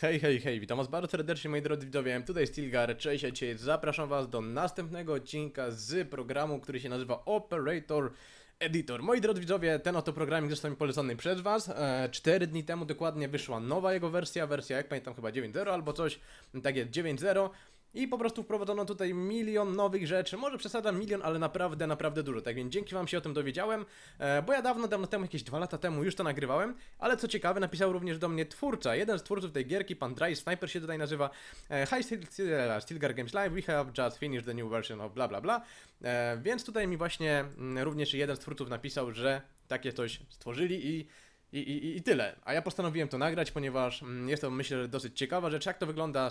Hej, hej, hej, witam was bardzo serdecznie moi drodzy widzowie, tutaj Stilgar, cześć, ja dzisiaj zapraszam was do następnego odcinka z programu, który się nazywa Operator Editor. Moi drodzy widzowie, ten oto programik został mi polecony przez Was. E, 4 dni temu dokładnie wyszła nowa jego wersja, wersja jak pamiętam chyba 9.0 albo coś, tak jest 9.0. I po prostu wprowadzono tutaj milion nowych rzeczy, może przesadzam milion, ale naprawdę, naprawdę dużo, tak więc dzięki wam się o tym dowiedziałem, e, bo ja dawno, dawno temu, jakieś dwa lata temu już to nagrywałem, ale co ciekawe napisał również do mnie twórca, jeden z twórców tej gierki, pan Dry Sniper się tutaj nazywa, e, Hi Stilgar Games Live, we have just finished the new version of bla bla bla, e, więc tutaj mi właśnie mm, również jeden z twórców napisał, że takie coś stworzyli i i, i, I tyle. A ja postanowiłem to nagrać, ponieważ mm, jest to myślę dosyć ciekawa rzecz, jak to wygląda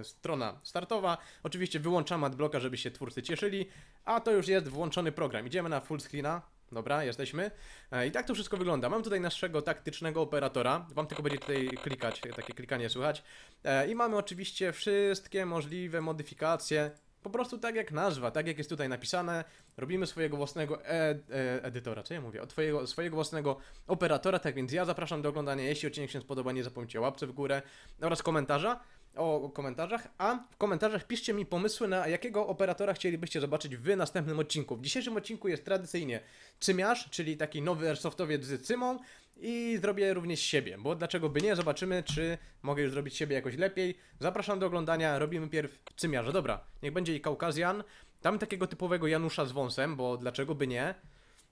e, strona startowa. Oczywiście wyłączam adblocka, żeby się twórcy cieszyli, a to już jest włączony program. Idziemy na full screena. Dobra, jesteśmy. E, I tak to wszystko wygląda. Mam tutaj naszego taktycznego operatora. Wam tylko będzie tutaj klikać, takie klikanie słychać. E, I mamy oczywiście wszystkie możliwe modyfikacje po prostu tak jak nazwa, tak jak jest tutaj napisane, robimy swojego własnego e e edytora, co ja mówię, od twojego, swojego własnego operatora, tak więc ja zapraszam do oglądania, jeśli odcinek się spodoba, nie zapomnijcie o łapce w górę oraz komentarza, o, o komentarzach, a w komentarzach piszcie mi pomysły na jakiego operatora chcielibyście zobaczyć w następnym odcinku. W dzisiejszym odcinku jest tradycyjnie Cymiarz, czyli taki nowy airsoftowiec z Cymą i zrobię również siebie, bo dlaczego by nie, zobaczymy czy mogę już zrobić siebie jakoś lepiej. Zapraszam do oglądania, robimy pierw cymiarza, dobra, niech będzie i Kaukazjan. Tam takiego typowego Janusza z wąsem, bo dlaczego by nie.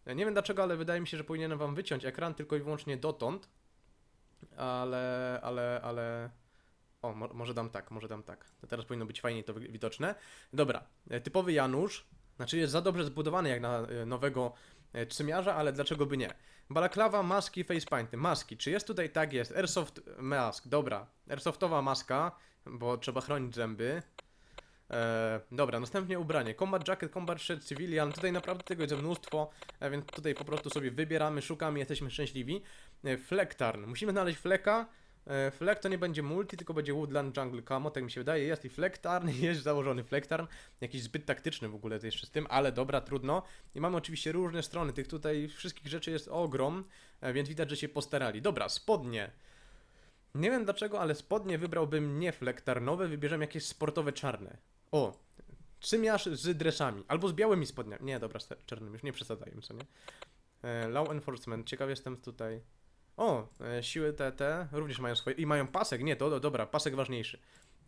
Nie wiem dlaczego, ale wydaje mi się, że powinienem wam wyciąć ekran tylko i wyłącznie dotąd. Ale, ale, ale... O, mo może dam tak, może dam tak. To teraz powinno być fajniej to widoczne. Dobra, e, typowy Janusz, znaczy jest za dobrze zbudowany jak na e, nowego e, cymiarza, ale dlaczego by nie? Balaklawa, maski, facepainty. Maski. Czy jest tutaj? Tak jest. Airsoft mask. Dobra. Airsoftowa maska, bo trzeba chronić zęby. E, dobra, następnie ubranie. Combat jacket, combat shirt, civilian. Tutaj naprawdę tego jest mnóstwo, e, więc tutaj po prostu sobie wybieramy, szukamy, jesteśmy szczęśliwi. E, flektarn. Musimy znaleźć fleka. E, Flek to nie będzie multi, tylko będzie Woodland Jungle Camo, tak mi się wydaje. Jest i Flektarn, jest założony Flektarn. Jakiś zbyt taktyczny w ogóle to jeszcze z tym, ale dobra, trudno. I mamy oczywiście różne strony, tych tutaj wszystkich rzeczy jest ogrom, e, więc widać, że się postarali. Dobra, spodnie. Nie wiem dlaczego, ale spodnie wybrałbym nie flektarnowe, wybierzemy jakieś sportowe czarne. O, cymiarz z dresami, albo z białymi spodniami. Nie, dobra, z czarnymi, już nie przesadzajmy, co nie? E, law enforcement, ciekaw jestem tutaj. O, e, siły te, te również mają swoje. I mają pasek, nie, to do, dobra, pasek ważniejszy.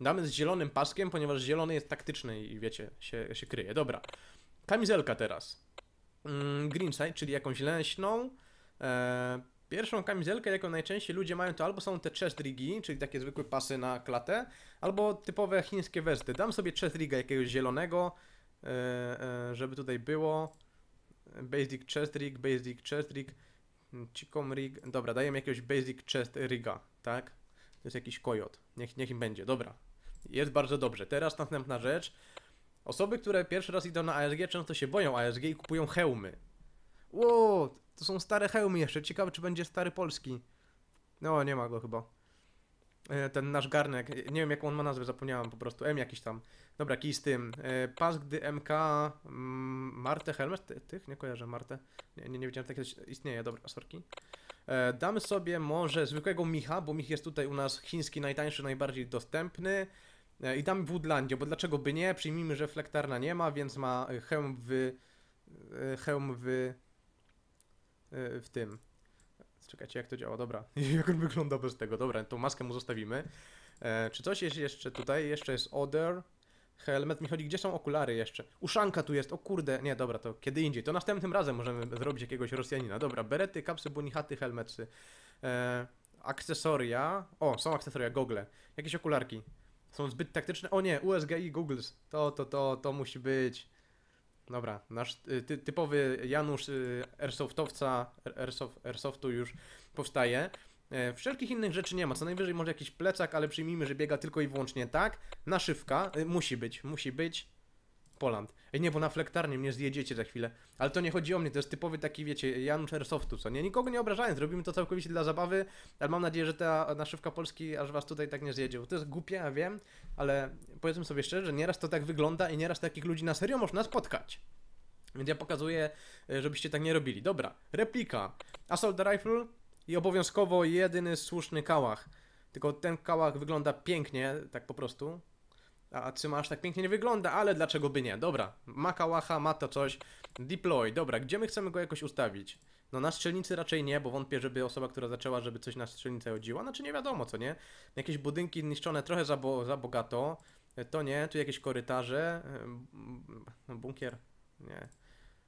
Damy z zielonym paskiem, ponieważ zielony jest taktyczny i wiecie, się, się kryje. Dobra. Kamizelka teraz. Mm, Greenside, czyli jakąś leśną. E, pierwszą kamizelkę, jaką najczęściej ludzie mają, to albo są te chest rigi, czyli takie zwykłe pasy na klatę, albo typowe chińskie westy. Dam sobie chest riga jakiegoś zielonego, e, żeby tutaj było. Basic chest rig, basic chest rig. Chicom rig. Dobra, dajemy jakiegoś basic chest riga, tak? To jest jakiś kojot. Niech, niech im będzie, dobra. Jest bardzo dobrze. Teraz następna rzecz. Osoby, które pierwszy raz idą na ASG, często się boją ASG i kupują hełmy. Ło, to są stare hełmy jeszcze. Ciekawe, czy będzie stary polski. No, nie ma go chyba. E, ten nasz garnek, e, nie wiem jaką on ma nazwę, zapomniałem po prostu, M jakiś tam, dobra, kij z tym, e, pas gdy MK, mm, Marte Helmet, tych nie kojarzę, Marte, nie, nie, nie wiedziałem, takie coś istnieje, dobra, sorki. Damy sobie może zwykłego Micha, bo Mich jest tutaj u nas chiński najtańszy, najbardziej dostępny i damy Woodlandzie, bo dlaczego by nie, przyjmijmy, że Flektarna nie ma, więc ma hełm w, hełm w, w tym, Czekajcie, jak to działa, dobra. jak on wygląda bez tego, dobra, tą maskę mu zostawimy. E, czy coś jest jeszcze tutaj? Jeszcze jest Other. Helmet mi chodzi, gdzie są okulary jeszcze? Uszanka tu jest, o kurde, nie, dobra, to kiedy indziej. To następnym razem możemy zrobić jakiegoś Rosjanina. Dobra, berety, kapsy, bunichaty, helmetsy. E, akcesoria. O, są akcesoria, gogle. Jakieś okularki. Są zbyt taktyczne. O nie, USG i Googles. To, to, to, to musi być. Dobra, nasz y, ty, typowy Janusz y, airsoftowca, airsoft, airsoftu już powstaje. E, wszelkich innych rzeczy nie ma, co najwyżej może jakiś plecak, ale przyjmijmy, że biega tylko i wyłącznie tak. Naszywka y, musi być, musi być. Poland. Ej, nie, bo na flektarnie mnie zjedziecie za chwilę. Ale to nie chodzi o mnie, to jest typowy taki, wiecie, Janusz Airsoftu, co nie? Nikogo nie obrażając, robimy to całkowicie dla zabawy, ale mam nadzieję, że ta naszywka Polski aż was tutaj tak nie zjedzie. Bo to jest głupie, ja wiem, ale powiedzmy sobie szczerze, że nieraz to tak wygląda i nieraz takich ludzi na serio można spotkać. Więc ja pokazuję, e, żebyście tak nie robili. Dobra, replika. Assault Rifle i obowiązkowo jedyny słuszny kałach. Tylko ten kałach wygląda pięknie, tak po prostu a trzyma aż tak pięknie nie wygląda, ale dlaczego by nie? Dobra, makałacha, ma to coś. Deploy, dobra, gdzie my chcemy go jakoś ustawić? No na strzelnicy raczej nie, bo wątpię, żeby osoba, która zaczęła, żeby coś na strzelnicę chodziła. Znaczy nie wiadomo, co nie? Jakieś budynki niszczone trochę za, bo, za bogato. To nie, tu jakieś korytarze. No, bunkier? Nie.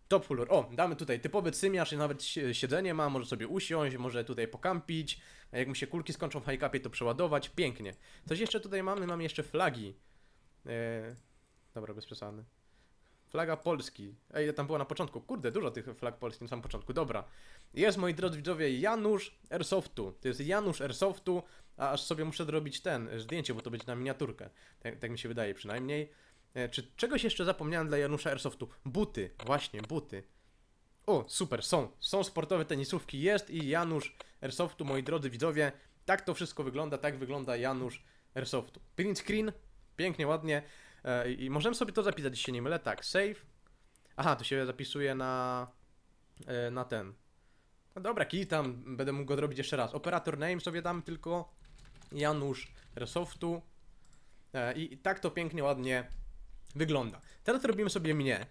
Top Hulur. O, damy tutaj typowy cymiarz, nawet siedzenie ma, może sobie usiąść, może tutaj pokampić. Jak mu się kulki skończą w high to przeładować. Pięknie. Coś jeszcze tutaj mamy, mamy jeszcze flagi. E, dobra, bez przesady. Flaga Polski. Ej, tam było na początku. Kurde, dużo tych flag Polski na samym początku. Dobra. Jest, moi drodzy widzowie, Janusz Airsoftu. To jest Janusz Airsoftu, a aż sobie muszę zrobić ten zdjęcie, bo to będzie na miniaturkę. Tak, tak mi się wydaje przynajmniej. E, czy czegoś jeszcze zapomniałem dla Janusza Airsoftu? Buty. Właśnie, buty. O, super, są. Są sportowe tenisówki, jest i Janusz Airsoftu, moi drodzy widzowie. Tak to wszystko wygląda, tak wygląda Janusz Airsoftu. Print screen, pięknie, ładnie. E, I możemy sobie to zapisać, jeśli się nie mylę. Tak, save. Aha, to się zapisuje na, e, na ten. No dobra, kij tam, będę mógł go zrobić jeszcze raz. Operator name sobie dam tylko Janusz Resoftu. E, I tak to pięknie, ładnie wygląda. Teraz robimy sobie mnie,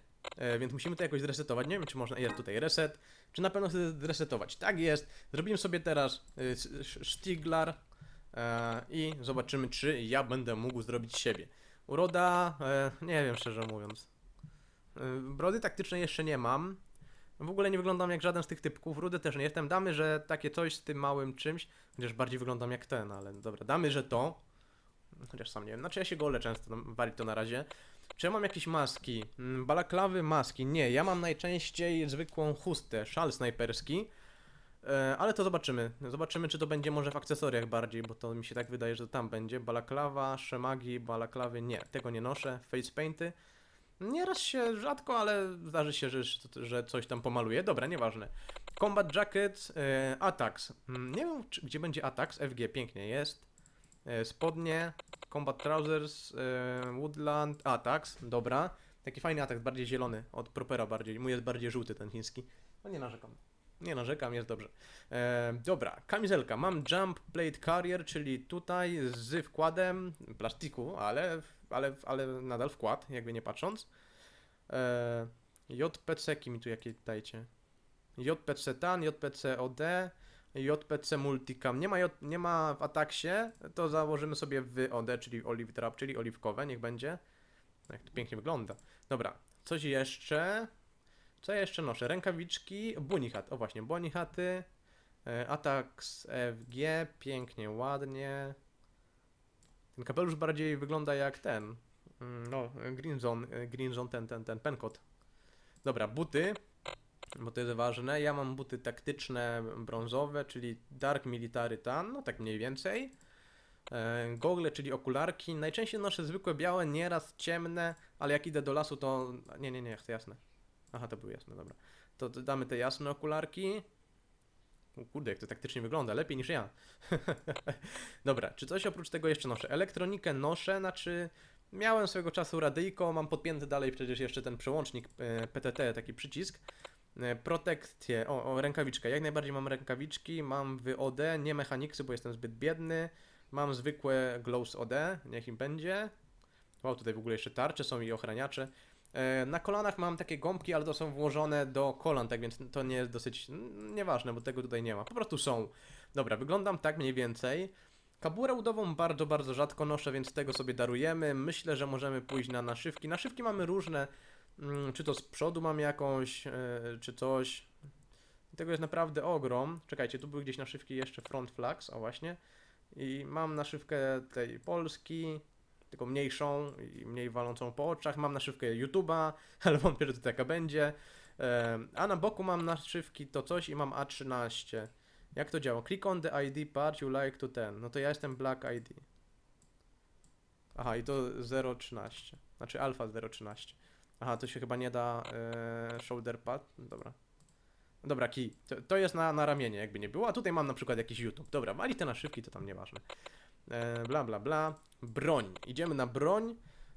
więc musimy to jakoś zresetować. Nie wiem, czy można, jest tutaj reset, czy na pewno zresetować. Tak jest, zrobimy sobie teraz Stiglar E, I zobaczymy, czy ja będę mógł zrobić siebie. Uroda, e, nie wiem szczerze mówiąc. E, brody taktycznej jeszcze nie mam. W ogóle nie wyglądam jak żaden z tych typków, rudy też nie jestem. Damy, że takie coś z tym małym czymś, chociaż bardziej wyglądam jak ten, ale dobra, damy, że to. Chociaż sam nie wiem, znaczy ja się gole często, no, wali to na razie. Czy ja mam jakieś maski? Mm, balaklawy, maski? Nie, ja mam najczęściej zwykłą chustę, szal snajperski. E, ale to zobaczymy. Zobaczymy, czy to będzie może w akcesoriach bardziej, bo to mi się tak wydaje, że tam będzie. Balaklawa, szemagi, balaklawy, nie, tego nie noszę. Facepainty. Nieraz się rzadko, ale zdarzy się, że, że coś tam pomaluje. Dobra, nieważne. Combat Jacket, e, mm, Nie wiem, czy, gdzie będzie Atax, FG pięknie jest. E, spodnie, Combat Trousers, e, Woodland, Atax, Dobra. Taki fajny atak, bardziej zielony. Od Propera bardziej. Mój jest bardziej żółty, ten chiński. No nie narzekam. Nie narzekam, no, jest dobrze. E, dobra, kamizelka. Mam Jump Plate Carrier, czyli tutaj z wkładem plastiku, ale, ale, ale nadal wkład, jakby nie patrząc. E, jpc mi tu jakie dajcie. JPC TAN, JPC OD, JPC Multicam. Nie ma, J, nie ma w Ataksie, to założymy sobie w OD, czyli Olive Drop, czyli oliwkowe, niech będzie. Jak to pięknie wygląda. Dobra, coś jeszcze. Co ja jeszcze noszę? Rękawiczki, bonihat, o właśnie, bonihaty, e, atak z FG, pięknie, ładnie. Ten kapelusz bardziej wygląda jak ten, mm, no, Green Zone, e, Green Zone ten, ten, ten, penkot. Dobra, buty, bo to jest ważne. Ja mam buty taktyczne, brązowe, czyli Dark Military Tan, no tak mniej więcej. E, gogle, czyli okularki. Najczęściej noszę zwykłe białe, nieraz ciemne, ale jak idę do lasu, to. Nie, nie, nie, chcę jasne. Aha, to były jasne, dobra. To, damy te jasne okularki. O kurde, jak to taktycznie wygląda, lepiej niż ja. dobra, czy coś oprócz tego jeszcze noszę? Elektronikę noszę, znaczy miałem swego czasu radyjko, mam podpięty dalej przecież jeszcze ten przełącznik e, PTT, taki przycisk. E, protekcję, o, o rękawiczkę, jak najbardziej mam rękawiczki, mam WOD, nie mechaniksy, bo jestem zbyt biedny. Mam zwykłe glows OD, niech im będzie. Wow, tutaj w ogóle jeszcze tarcze są i ochraniacze. E, na kolanach mam takie gąbki, ale to są włożone do kolan, tak więc to nie jest dosyć nieważne, bo tego tutaj nie ma. Po prostu są. Dobra, wyglądam tak mniej więcej. Kaburę udową bardzo, bardzo rzadko noszę, więc tego sobie darujemy. Myślę, że możemy pójść na naszywki. Naszywki mamy różne, mm, czy to z przodu mam jakąś, e, czy coś. Tego jest naprawdę ogrom. Czekajcie, tu były gdzieś naszywki jeszcze front flags, a właśnie. I mam naszywkę tej Polski, tylko mniejszą i mniej walącą po oczach. Mam naszywkę YouTube'a, ale wątpię, że to taka będzie. A na boku mam naszywki to coś i mam A13. Jak to działa? Click on the ID part you like to ten. No to ja jestem Black ID. Aha, i to 0.13. Znaczy alfa 0.13. Aha, to się chyba nie da e, shoulder pad. Dobra. Dobra, key. To, to, jest na, na ramienie, jakby nie było. A tutaj mam na przykład jakiś YouTube. Dobra, wali te naszywki, to tam nieważne. E, bla, bla, bla. Broń. Idziemy na broń.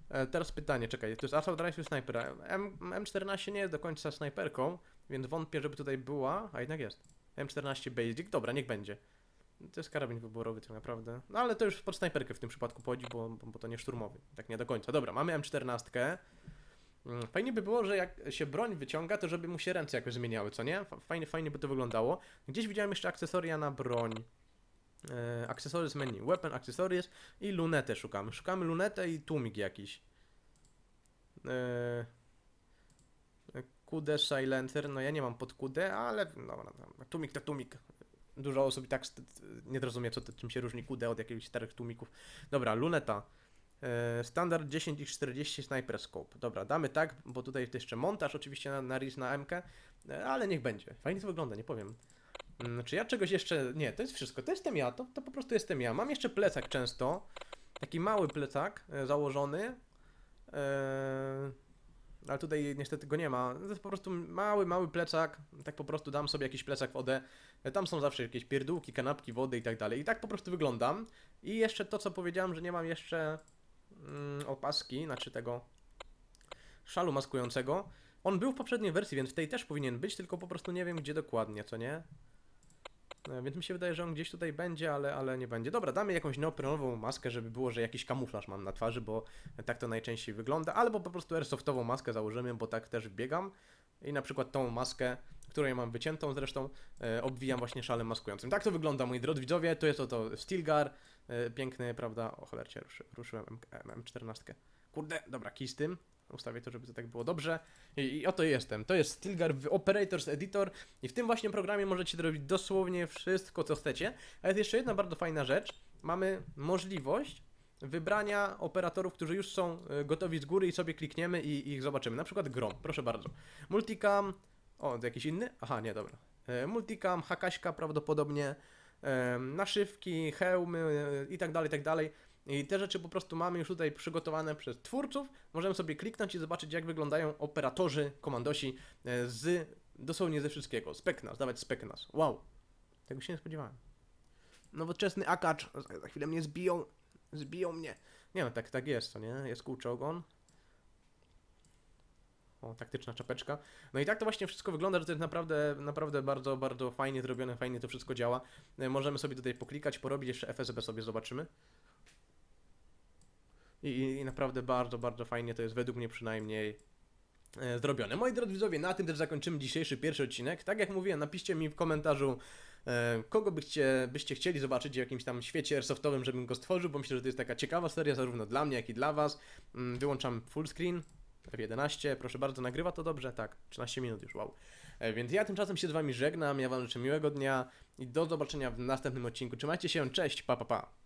E, teraz pytanie, czekaj, to jest Assault Rifle Sniper. M, M14 nie jest do końca snajperką, więc wątpię, żeby tutaj była, a jednak jest. M14 Basic, dobra, niech będzie. To jest karabin wyborowy tak naprawdę. No ale to już pod snajperkę w tym przypadku chodzi, bo, bo, bo to nie szturmowy. Tak nie do końca. Dobra, mamy M14. Mm, fajnie by było, że jak się broń wyciąga, to żeby mu się ręce jakoś zmieniały, co nie? Fajnie, fajnie by to wyglądało. Gdzieś widziałem jeszcze akcesoria na broń e, accessories menu, weapon accessories i lunetę szukamy. Szukamy lunetę i tłumik jakiś. E, QD Silencer, no ja nie mam pod QD, ale dobra, no, tłumik to tłumik. Dużo osób i tak nie rozumie, co, czym się różni QD od jakichś starych tłumików. Dobra, luneta. E, standard 10 i 40 Sniper Scope. Dobra, damy tak, bo tutaj jest jeszcze montaż oczywiście na, na RIS, na MK, e, ale niech będzie. Fajnie to wygląda, nie powiem. Czy znaczy, ja czegoś jeszcze. Nie, to jest wszystko. To jestem ja, to, to po prostu jestem ja. Mam jeszcze plecak często. Taki mały plecak e, założony. Yy, ale tutaj niestety go nie ma. To jest po prostu mały, mały plecak. Tak po prostu dam sobie jakiś plecak wodę. E, tam są zawsze jakieś pierdółki, kanapki, wody i tak dalej. I tak po prostu wyglądam. I jeszcze to, co powiedziałem, że nie mam jeszcze mm, opaski, znaczy tego szalu maskującego. On był w poprzedniej wersji, więc w tej też powinien być, tylko po prostu nie wiem gdzie dokładnie, co nie? E, więc mi się wydaje, że on gdzieś tutaj będzie, ale, ale nie będzie. Dobra, damy jakąś neoprenową maskę, żeby było, że jakiś kamuflaż mam na twarzy, bo tak to najczęściej wygląda. Albo po prostu airsoftową maskę założymy, bo tak też biegam. I na przykład tą maskę, którą ja mam wyciętą zresztą, e, obwijam właśnie szalem maskującym. Tak to wygląda, moi drodzy widzowie. To jest oto Stilgar, e, piękny, prawda? O cholercie, ruszy, ruszyłem M, 14 Kurde, dobra, kij z tym ustawię to, żeby to tak było dobrze. I, i oto jestem. To jest Stilgar Operators Editor i w tym właśnie programie możecie zrobić dosłownie wszystko, co chcecie. A jest jeszcze jedna bardzo fajna rzecz. Mamy możliwość wybrania operatorów, którzy już są e, gotowi z góry i sobie klikniemy i ich zobaczymy. Na przykład Grom, proszę bardzo. Multicam, o, jakiś inny? Aha, nie, dobra. E, Multicam, Hakaśka prawdopodobnie, e, naszywki, hełmy i tak dalej, i tak dalej. I te rzeczy po prostu mamy już tutaj przygotowane przez twórców. Możemy sobie kliknąć i zobaczyć, jak wyglądają operatorzy, komandosi e, z dosłownie ze wszystkiego. Speknas, dawać speknas. Wow, tego się nie spodziewałem. Nowoczesny akacz, za chwilę mnie zbiją, zbiją mnie. Nie no, tak, tak jest, to nie? Jest kółczogon. O, taktyczna czapeczka. No i tak to właśnie wszystko wygląda, że to jest naprawdę, naprawdę bardzo, bardzo fajnie zrobione, fajnie to wszystko działa. E, możemy sobie tutaj poklikać, porobić, jeszcze FSB sobie zobaczymy i, i naprawdę bardzo, bardzo fajnie to jest, według mnie przynajmniej e, zrobione. Moi drodzy widzowie, na tym też zakończymy dzisiejszy pierwszy odcinek. Tak jak mówiłem, napiszcie mi w komentarzu, e, kogo byście, byście chcieli zobaczyć w jakimś tam świecie airsoftowym, żebym go stworzył, bo myślę, że to jest taka ciekawa seria zarówno dla mnie, jak i dla Was. Mm, wyłączam full screen. F11, proszę bardzo, nagrywa to dobrze? Tak, 13 minut już, wow. E, więc ja tymczasem się z Wami żegnam, ja Wam życzę miłego dnia i do zobaczenia w następnym odcinku. Trzymajcie się, cześć, pa pa pa.